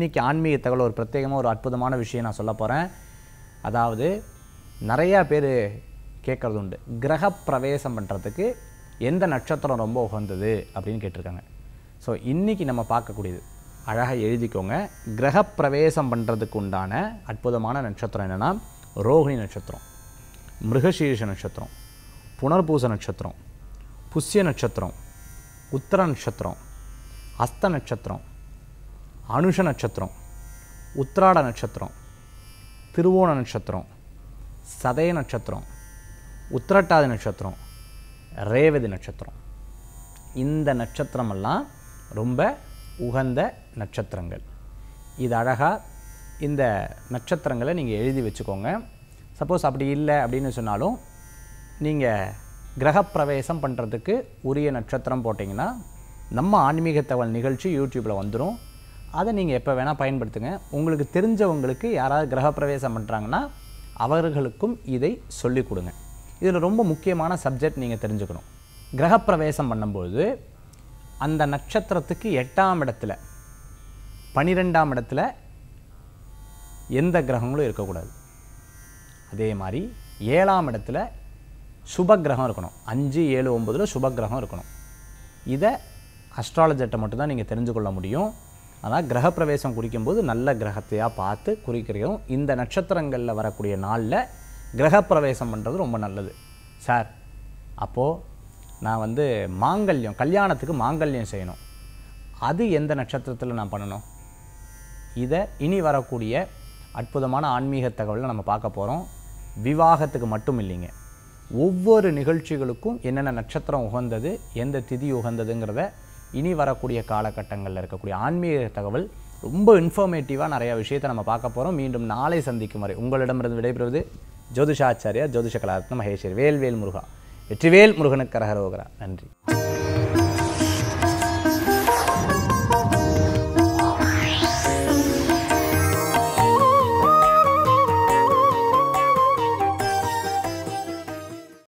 இன்றைக்கி ஆன்மீக தகவல் ஒரு பிரத்யேகமாக ஒரு அற்புதமான விஷயம் நான் சொல்ல போகிறேன் அதாவது நிறையா பேர் கேட்குறது உண்டு கிரக பிரவேசம் பண்ணுறதுக்கு எந்த நட்சத்திரம் ரொம்ப உகந்தது அப்படின்னு கேட்டிருக்காங்க ஸோ இன்றைக்கி நம்ம பார்க்கக்கூடியது அழகாக எழுதிக்கோங்க கிரக பிரவேசம் பண்ணுறதுக்கு உண்டான அற்புதமான நட்சத்திரம் என்னென்னா ரோஹிணி நட்சத்திரம் மிருகசீஷ நட்சத்திரம் புனர்பூச நட்சத்திரம் புஷ்ய நட்சத்திரம் உத்தர நட்சத்திரம் அஸ்த நட்சத்திரம் அனுஷ நட்சத்திரம் உத்ராட நட்சத்திரம் திருவோண நட்சத்திரம் சதய நட்சத்திரம் உத்திரட்டாதி நட்சத்திரம் ரேவதி நட்சத்திரம் இந்த நட்சத்திரமெல்லாம் ரொம்ப உகந்த நட்சத்திரங்கள் இது அழகாக இந்த நட்சத்திரங்களை நீங்கள் எழுதி வச்சுக்கோங்க சப்போஸ் அப்படி இல்லை அப்படின்னு சொன்னாலும் நீங்கள் கிரகப்பிரவேசம் பண்ணுறதுக்கு உரிய நட்சத்திரம் போட்டிங்கன்னா நம்ம ஆன்மீக தகவல் நிகழ்ச்சி யூடியூப்பில் வந்துடும் அதை நீங்கள் எப்போ வேணால் பயன்படுத்துங்க உங்களுக்கு தெரிஞ்சவங்களுக்கு யாராவது கிரகப்பிரவேசம் பண்ணுறாங்கன்னா அவர்களுக்கும் இதை சொல்லிக் கொடுங்க இதில் ரொம்ப முக்கியமான சப்ஜெக்ட் நீங்கள் தெரிஞ்சுக்கணும் கிரகப்பிரவேசம் பண்ணும்போது அந்த நட்சத்திரத்துக்கு எட்டாம் இடத்துல பனிரெண்டாம் இடத்துல எந்த கிரகங்களும் இருக்கக்கூடாது அதே மாதிரி ஏழாம் இடத்துல சுப கிரகம் இருக்கணும் அஞ்சு ஏழு ஒம்பதில் சுப கிரகம் இருக்கணும் இதை அஸ்ட்ராலஜர்கிட்ட மட்டும்தான் நீங்கள் தெரிஞ்சு கொள்ள முடியும் ஆனால் கிரகப்பிரவேசம் குறிக்கும்போது நல்ல கிரகத்தையாக பார்த்து குறிக்கிறோம் இந்த நட்சத்திரங்களில் வரக்கூடிய நாளில் கிரகப்பிரவேசம் பண்ணுறது ரொம்ப நல்லது சார் அப்போது நான் வந்து மாங்கல்யம் கல்யாணத்துக்கு மாங்கல்யம் செய்யணும் அது எந்த நட்சத்திரத்தில் நான் பண்ணணும் இதை இனி வரக்கூடிய அற்புதமான ஆன்மீக தகவலை நம்ம பார்க்க போகிறோம் விவாகத்துக்கு மட்டும் இல்லைங்க ஒவ்வொரு நிகழ்ச்சிகளுக்கும் என்னென்ன நட்சத்திரம் உகந்தது எந்த திதி உகந்ததுங்கிறத இனி வரக்கூடிய காலகட்டங்களில் இருக்கக்கூடிய ஆன்மீக தகவல் ரொம்ப இன்ஃபர்மேட்டிவாக நிறையா விஷயத்தை நம்ம பார்க்க போகிறோம் மீண்டும் நாளை சந்திக்கும் வரை உங்களிடமிருந்து விடைபெறுவது ஜோதிஷாச்சாரியா ஜோதிஷ கலாரத்ன மகேஸ்வரி வேல்வேல் முருகா வெற்றிவேல் முருகனுக்கு கரகரோகரா நன்றி